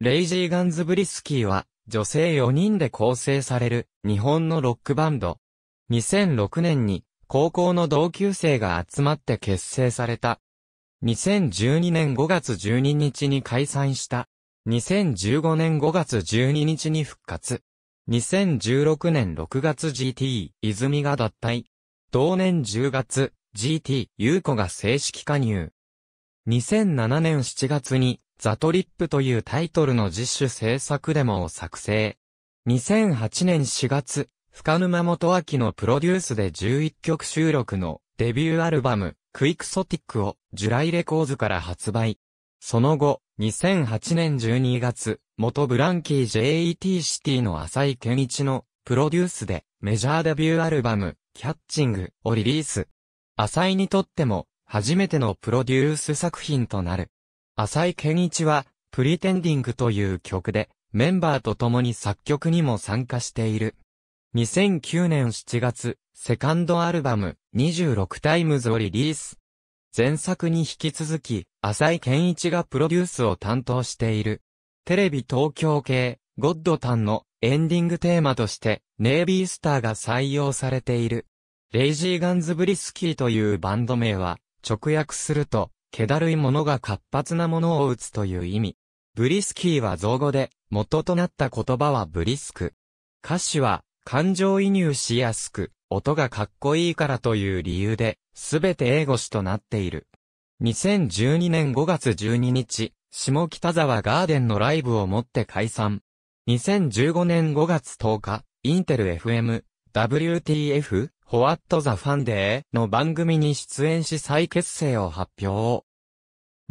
レイジー・ガンズ・ブリスキーは、女性4人で構成される、日本のロックバンド。2006年に、高校の同級生が集まって結成された。2012年5月12日に解散した。2015年5月12日に復活。2016年6月 GT、泉が脱退。同年10月、GT、優子が正式加入。2007年7月に、ザトリップというタイトルの実主制作デモを作成。2008年4月、深沼元明のプロデュースで11曲収録のデビューアルバム、クイクソティックをジュライレコーズから発売。その後、2008年12月、元ブランキー JET シティの浅井健一のプロデュースでメジャーデビューアルバム、キャッチングをリリース。浅井にとっても初めてのプロデュース作品となる。浅井健一は、プリテンディングという曲で、メンバーと共に作曲にも参加している。2009年7月、セカンドアルバム、26タイムズをリリース。前作に引き続き、浅井健一がプロデュースを担当している。テレビ東京系、ゴッドタンのエンディングテーマとして、ネイビースターが採用されている。レイジーガンズブリスキーというバンド名は、直訳すると、気だるいものが活発なものを打つという意味。ブリスキーは造語で、元となった言葉はブリスク。歌詞は、感情移入しやすく、音がかっこいいからという理由で、すべて英語詞となっている。2012年5月12日、下北沢ガーデンのライブをもって解散。2015年5月10日、インテル FM、WTF ホワットザファンデーの番組に出演し再結成を発表。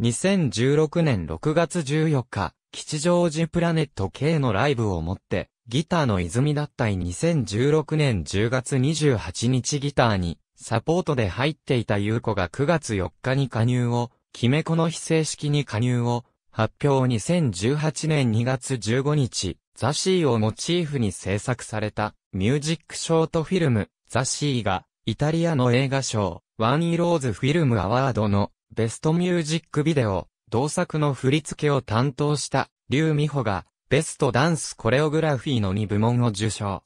2016年6月14日、吉祥寺プラネット K のライブをもって、ギターの泉だったい2016年10月28日ギターに、サポートで入っていた優子が9月4日に加入を、決めコの非正式に加入を、発表2018年2月15日、ザシーをモチーフに制作された、ミュージックショートフィルム、ザ・シーが、イタリアの映画賞、ワンイローズフィルムアワードのベストミュージックビデオ、同作の振り付けを担当した、リュウ・ミホが、ベストダンスコレオグラフィーの2部門を受賞。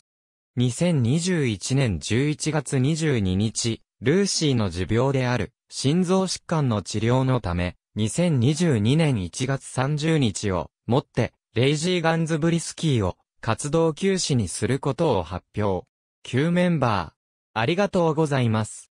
2021年11月22日、ルーシーの持病である、心臓疾患の治療のため、2022年1月30日を、もって、レイジー・ガンズブリスキーを、活動休止にすることを発表。旧メンバー、ありがとうございます。